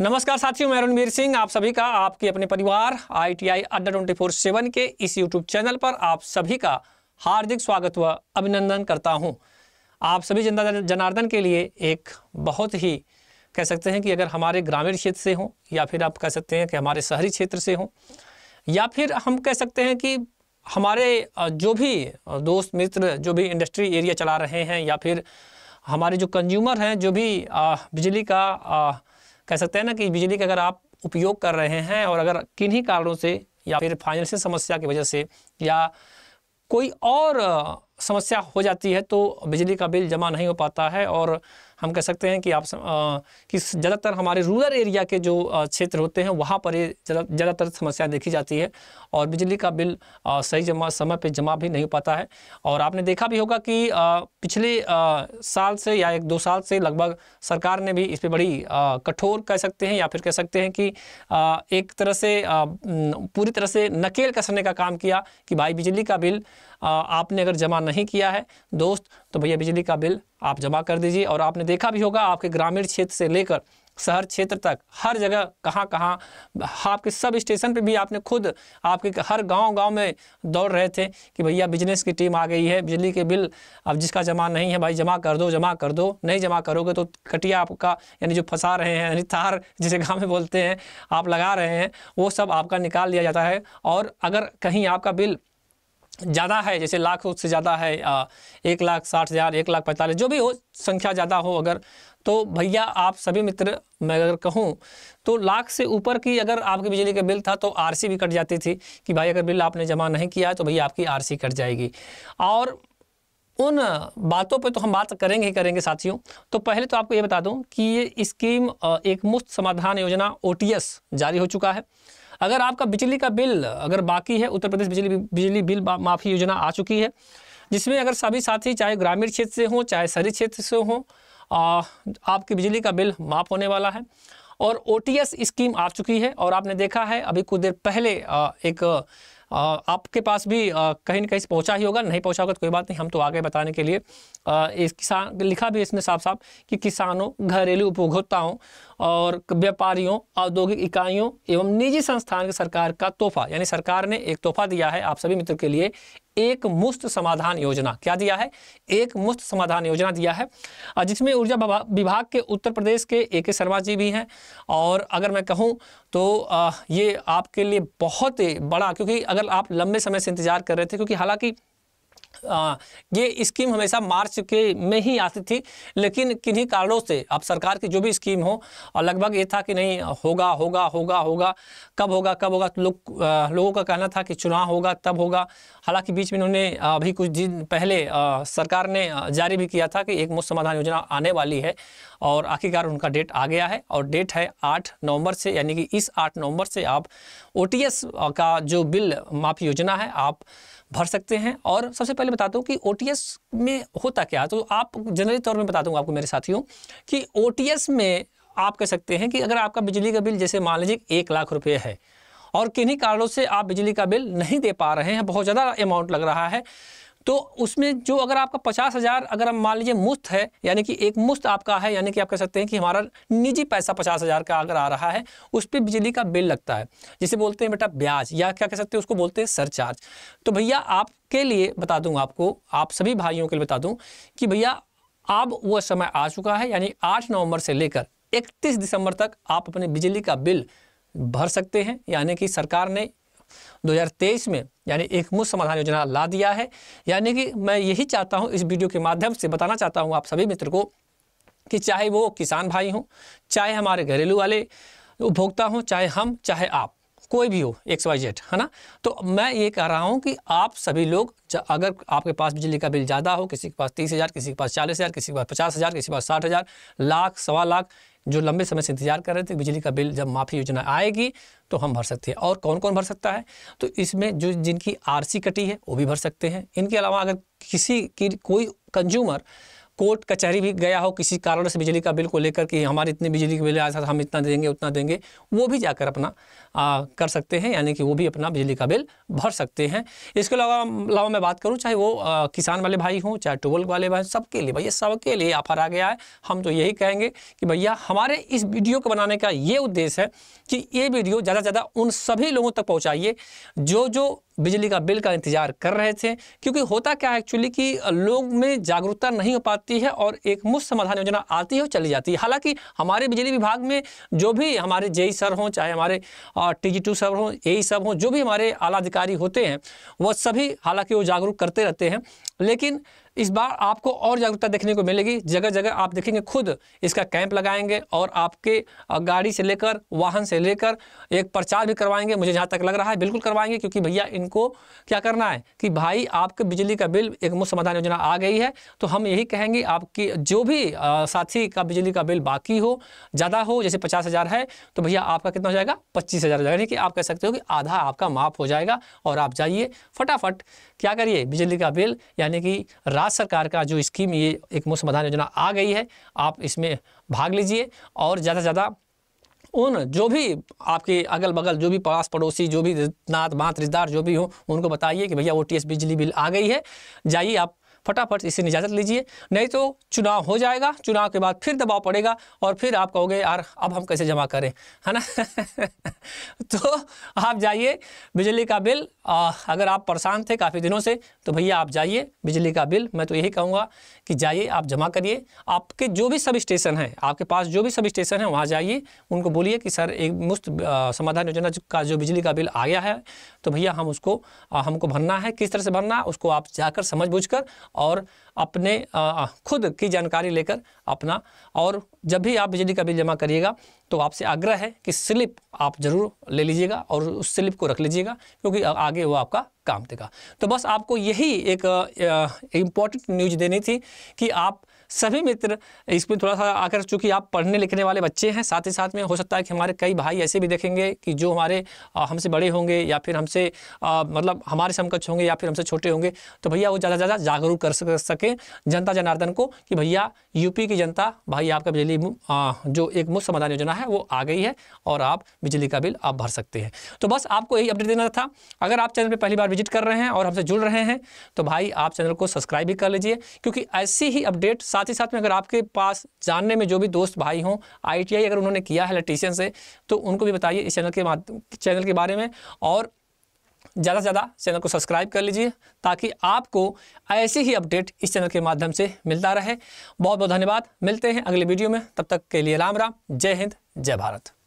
नमस्कार साथियों मैं रणवीर सिंह आप सभी का आपके अपने परिवार आईटीआई अड्डा ट्वेंटी फोर सेवन के इस यूट्यूब चैनल पर आप सभी का हार्दिक स्वागत व अभिनंदन करता हूं आप सभी जनता जनार्दन के लिए एक बहुत ही कह सकते हैं कि अगर हमारे ग्रामीण क्षेत्र से हों या फिर आप कह सकते हैं कि हमारे शहरी क्षेत्र से हों या फिर हम कह सकते हैं कि हमारे जो भी दोस्त मित्र जो भी इंडस्ट्री एरिया चला रहे हैं या फिर हमारे जो कंज्यूमर हैं जो भी बिजली का कह सकते हैं ना कि बिजली का अगर आप उपयोग कर रहे हैं और अगर किन्हीं कारणों से या फिर फाइनेंशियल समस्या की वजह से या कोई और समस्या हो जाती है तो बिजली का बिल जमा नहीं हो पाता है और हम कह सकते हैं कि आप आ, कि ज़्यादातर हमारे रूरल एरिया के जो क्षेत्र होते हैं वहाँ पर ये ज़्यादातर समस्याएं देखी जाती है और बिजली का बिल आ, सही जमा समय पर जमा भी नहीं पाता है और आपने देखा भी होगा कि आ, पिछले आ, साल से या एक दो साल से लगभग सरकार ने भी इस पर बड़ी कठोर कह सकते हैं या फिर कह सकते हैं कि आ, एक तरह से आ, पूरी तरह से नकेल कसने का काम किया कि भाई बिजली का बिल आपने अगर जमा नहीं किया है दोस्त तो भैया बिजली का बिल आप जमा कर दीजिए और आपने देखा भी होगा आपके ग्रामीण क्षेत्र से लेकर शहर क्षेत्र तक हर जगह कहाँ कहाँ आपके सब स्टेशन पे भी आपने खुद आपके हर गांव गांव में दौड़ रहे थे कि भैया बिजनेस की टीम आ गई है बिजली के बिल अब जिसका जमा नहीं है भाई जमा कर दो जमा कर दो नहीं जमा करोगे तो कटिया आपका यानी जो फंसा रहे हैं यानी तार जिसे गाँव में बोलते हैं आप लगा रहे हैं वो सब आपका निकाल लिया जाता है और अगर कहीं आपका बिल ज़्यादा है जैसे लाख से ज़्यादा है एक लाख साठ हज़ार एक लाख पैंतालीस जो भी हो संख्या ज़्यादा हो अगर तो भैया आप सभी मित्र मैं अगर कहूँ तो लाख से ऊपर की अगर आपके बिजली का बिल था तो आरसी भी कट जाती थी कि भाई अगर बिल आपने जमा नहीं किया तो भैया आपकी आर कट जाएगी और उन बातों पर तो हम बात करेंगे ही करेंगे साथियों तो पहले तो आपको ये बता दूँ कि ये स्कीम एक मुफ्त समाधान योजना ओ जारी हो चुका है अगर आपका बिजली का बिल अगर बाकी है उत्तर प्रदेश बिजली बिजली बिल माफ़ी योजना आ चुकी है जिसमें अगर सभी साथी चाहे ग्रामीण क्षेत्र से हों चाहे शहरी क्षेत्र से हों आपकी बिजली का बिल माफ़ होने वाला है और ओ स्कीम आ चुकी है और आपने देखा है अभी कुछ देर पहले एक आपके पास भी कहीं ना कहीं पहुंचा ही होगा नहीं पहुंचा होगा तो कोई बात नहीं हम तो आगे बताने के लिए इस किसान लिखा भी इसमें साफ साफ कि किसानों घरेलू उपभोक्ताओं और व्यापारियों औद्योगिक इकाइयों एवं निजी संस्थान के सरकार का तोहफा यानी सरकार ने एक तोहफा दिया है आप सभी मित्र के लिए एक मुफ्त समाधान योजना क्या दिया है एक मुफ्त समाधान योजना दिया है जिसमें ऊर्जा विभाग के उत्तर प्रदेश के ए के शर्मा जी भी हैं और अगर मैं कहूँ तो ये आपके लिए बहुत बड़ा क्योंकि अगर आप लंबे समय से इंतजार कर रहे थे क्योंकि हालांकि आ, ये स्कीम हमेशा मार्च के में ही आती थी लेकिन किन्हीं कारणों से अब सरकार की जो भी स्कीम हो और लगभग ये था कि नहीं होगा होगा होगा होगा कब होगा कब होगा तो लोग लोगों का कहना था कि चुनाव होगा तब होगा हालांकि बीच में इन्होंने अभी कुछ दिन पहले आ, सरकार ने जारी भी किया था कि एक मुफ्त समाधान योजना आने वाली है और आखिरकार उनका डेट आ गया है और डेट है आठ नवंबर से यानी कि इस आठ नवंबर से आप ओ का जो बिल माफ़ी योजना है आप भर सकते हैं और सबसे पहले बता दूँ कि ओ में होता क्या तो आप जनरली तौर में बता दूँगा आपको मेरे साथियों कि ओ में आप कह सकते हैं कि अगर आपका बिजली का बिल जैसे मान लीजिए एक लाख रुपये है और किन्हीं कारणों से आप बिजली का बिल नहीं दे पा रहे हैं बहुत ज़्यादा अमाउंट लग रहा है तो उसमें जो अगर आपका पचास हज़ार अगर हम मान लीजिए मुफ्त है यानी कि एक मुफ्त आपका है यानी कि आप कह सकते हैं कि हमारा निजी पैसा पचास हज़ार का अगर आ रहा है उस पर बिजली का बिल लगता है जिसे बोलते हैं बेटा ब्याज या क्या कह सकते हैं उसको बोलते हैं सरचार्ज तो भैया आपके लिए बता दूँ आपको आप सभी भाइयों के लिए बता दूँ कि भैया अब वह समय आ चुका है यानी आठ नवंबर से लेकर इकतीस दिसंबर तक आप अपने बिजली का बिल भर सकते हैं यानी कि सरकार ने 2023 में यानी एक मुफ्त समाधान योजना ला दिया है यानी कि मैं यही चाहता हूँ इस वीडियो के माध्यम से बताना चाहता हूँ आप सभी मित्र को कि चाहे वो किसान भाई हों चाहे हमारे घरेलू वाले उपभोक्ता हों चाहे हम चाहे आप कोई भी हो एक्स वाई जेड है ना तो मैं ये कह रहा हूँ कि आप सभी लोग अगर आपके पास बिजली का बिल ज़्यादा हो किसी के पास तीस हज़ार किसी के पास चालीस हज़ार किसी के पास पचास हज़ार किसी के पास साठ हज़ार लाख सवा लाख जो लंबे समय से इंतजार कर रहे थे बिजली का बिल जब माफ़ी योजना आएगी तो हम भर सकते हैं और कौन कौन भर सकता है तो इसमें जो जिनकी आर कटी है वो भी भर सकते हैं इनके अलावा अगर किसी की कोई कंज्यूमर कोर्ट कचहरी भी गया हो किसी कारण से बिजली का बिल को लेकर कि हमारे इतने बिजली के बिल आया था हम इतना देंगे उतना देंगे वो भी जाकर अपना आ, कर सकते हैं यानी कि वो भी अपना बिजली का बिल भर सकते हैं इसके अलावा अलावा मैं बात करूँ चाहे वो आ, किसान वाले भाई हों चाहे ट्यूबवेल वाले भाई सबके लिए भैया सबके लिए ऑफर आ गया है हम तो यही कहेंगे कि भैया हमारे इस वीडियो को बनाने का ये उद्देश्य है कि ये वीडियो ज़्यादा से ज़्यादा उन सभी लोगों तक पहुँचाइए जो जो बिजली का बिल का इंतजार कर रहे थे क्योंकि होता क्या है एक्चुअली कि लोग में जागरूकता नहीं हो पाती है और एक मुफ्त समाधान योजना आती है और चली जाती है हालांकि हमारे बिजली विभाग में जो भी हमारे जेई सर हों चाहे हमारे टी जी सर हों ए सब हों जो भी हमारे आला अधिकारी होते हैं वह सभी हालांकि वो जागरूक करते रहते हैं लेकिन इस बार आपको और जागरूकता देखने को मिलेगी जगह जगह आप देखेंगे खुद इसका कैंप लगाएंगे और आपके गाड़ी से लेकर वाहन से लेकर एक प्रचार भी करवाएंगे मुझे जहाँ तक लग रहा है बिल्कुल करवाएंगे क्योंकि भैया इनको क्या करना है कि भाई आपके बिजली का बिल एक मुफ्त समाधान योजना आ गई है तो हम यही कहेंगे आपकी जो भी साथी का बिजली का बिल बाकी हो ज़्यादा हो जैसे पचास हज़ार है तो भैया आपका कितना हो जाएगा पच्चीस हज़ार हो जाएगा यानी कि आप कह सकते हो कि आधा आपका माफ़ हो जाएगा और आप जाइए फटाफट क्या करिए बिजली का बिल यानी कि रात भारत सरकार का जो स्कीम ये एक मुफ्त समाधान योजना आ गई है आप इसमें भाग लीजिए और ज़्यादा से ज़्यादा उन जो भी आपके अगल बगल जो भी पास पड़ोसी जो भी नात बात रिश्तेदार जो भी हो उनको बताइए कि भैया ओ टी बिजली बिल आ गई है जाइए आप फटाफट इसे इजाज़त लीजिए नहीं तो चुनाव हो जाएगा चुनाव के बाद फिर दबाव पड़ेगा और फिर आप कहोगे यार अब हम कैसे जमा करें है ना तो आप जाइए बिजली का बिल आ, अगर आप परेशान थे काफ़ी दिनों से तो भैया आप जाइए बिजली का बिल मैं तो यही कहूँगा कि जाइए आप जमा करिए आपके जो भी सब स्टेशन हैं आपके पास जो भी सब स्टेशन है वहाँ जाइए उनको बोलिए कि सर एक मुफ्त समाधान योजना का जो बिजली का बिल आ गया है तो भैया हम उसको आ, हमको भरना है किस तरह से भरना है उसको आप जाकर समझ बूझ कर और अपने खुद की जानकारी लेकर अपना और जब भी आप बिजली का बिल जमा करिएगा तो आपसे आग्रह है कि स्लिप आप ज़रूर ले लीजिएगा और उस स्लिप को रख लीजिएगा क्योंकि आगे वो आपका काम देगा तो बस आपको यही एक इम्पॉर्टेंट न्यूज देनी थी कि आप सभी मित्र इसमें थोड़ा सा आकर चूँकि आप पढ़ने लिखने वाले बच्चे हैं साथ ही साथ में हो सकता है कि हमारे कई भाई ऐसे भी देखेंगे कि जो हमारे हमसे बड़े होंगे या फिर हमसे मतलब हमारे समकक्ष होंगे या फिर हमसे छोटे होंगे तो भैया वो ज़्यादा से ज़्यादा जागरूक कर सकें जनता जनार्दन को कि भैया यूपी की जनता भाई आपका बिजली जो एक मुफ्त समाधान योजना है वो आ गई है और आप बिजली का बिल आप भर सकते हैं तो बस आपको यही अपडेट देना था अगर आप चैनल पर पहली बार विजिट कर रहे हैं और हमसे जुड़ रहे हैं तो भाई आप चैनल को सब्सक्राइब भी कर लीजिए क्योंकि ऐसी ही अपडेट साथ ही साथ में अगर आपके पास जानने में जो भी दोस्त भाई हों आई अगर उन्होंने किया है इलेक्ट्रीशियन से तो उनको भी बताइए इस चैनल के चैनल के बारे में और ज़्यादा से ज़्यादा चैनल को सब्सक्राइब कर लीजिए ताकि आपको ऐसी ही अपडेट इस चैनल के माध्यम से मिलता रहे बहुत बहुत धन्यवाद मिलते हैं अगले वीडियो में तब तक के लिए राम राम जय हिंद जय भारत